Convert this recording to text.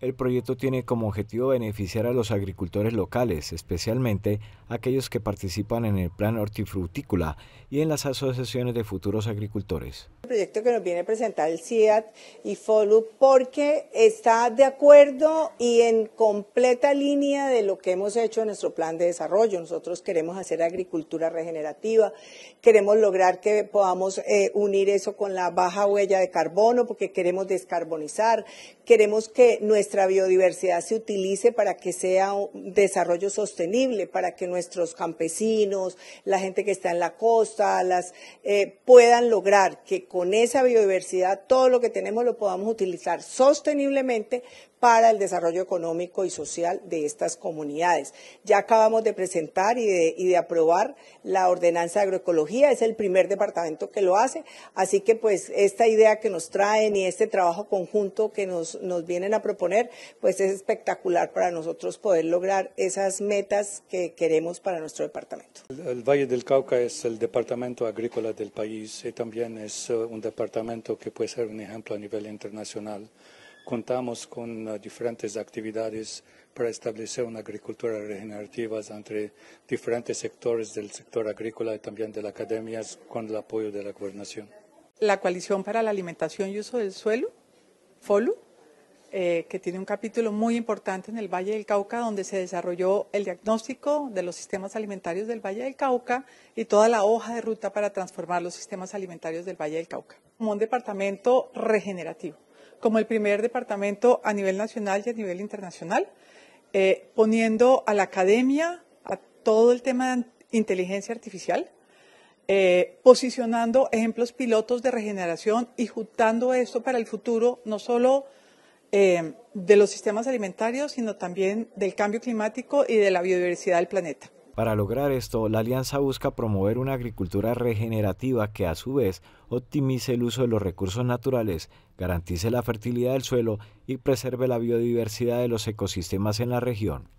El proyecto tiene como objetivo beneficiar a los agricultores locales, especialmente aquellos que participan en el plan hortifrutícola y en las asociaciones de futuros agricultores. El proyecto que nos viene a presentar el CIAT y FOLU porque está de acuerdo y en completa línea de lo que hemos hecho en nuestro plan de desarrollo. Nosotros queremos hacer agricultura regenerativa, queremos lograr que podamos eh, unir eso con la baja huella de carbono porque queremos descarbonizar, queremos que nuestra nuestra biodiversidad se utilice para que sea un desarrollo sostenible, para que nuestros campesinos, la gente que está en la costa, las, eh, puedan lograr que con esa biodiversidad todo lo que tenemos lo podamos utilizar sosteniblemente para el desarrollo económico y social de estas comunidades. Ya acabamos de presentar y de, aprobar la ordenanza de agroecología, es el primer departamento que lo hace, así que pues esta idea que nos traen y este trabajo conjunto que nos vienen a proponer, pues es espectacular para nosotros poder lograr esas metas que queremos para nuestro departamento. El, Valle del Cauca es el departamento agrícola del país y también es eh, un departamento que puede ser un ejemplo a nivel internacional. Contamos con eh, diferentes actividades para establecer una agricultura regenerativa entre diferentes sectores del sector agrícola y también de la academia con el apoyo de la gobernación. La coalición para la alimentación y uso del suelo, FOLU, eh, que tiene un capítulo muy importante en el Valle del Cauca, donde se desarrolló el diagnóstico de los sistemas alimentarios del Valle del Cauca y toda la hoja de ruta para transformar los sistemas alimentarios del Valle del Cauca, como un departamento regenerativo, como el primer departamento a nivel nacional y a nivel internacional, eh, poniendo a la academia, a todo el tema de inteligencia artificial, eh, posicionando ejemplos pilotos de regeneración y juntando esto para el futuro, no solo eh, de los sistemas alimentarios, sino también del cambio climático y de la biodiversidad del planeta. Para lograr esto, la alianza busca promover una agricultura regenerativa que a su vez optimice el uso de los recursos naturales, garantice la fertilidad del suelo y preserve la biodiversidad de los ecosistemas en la región.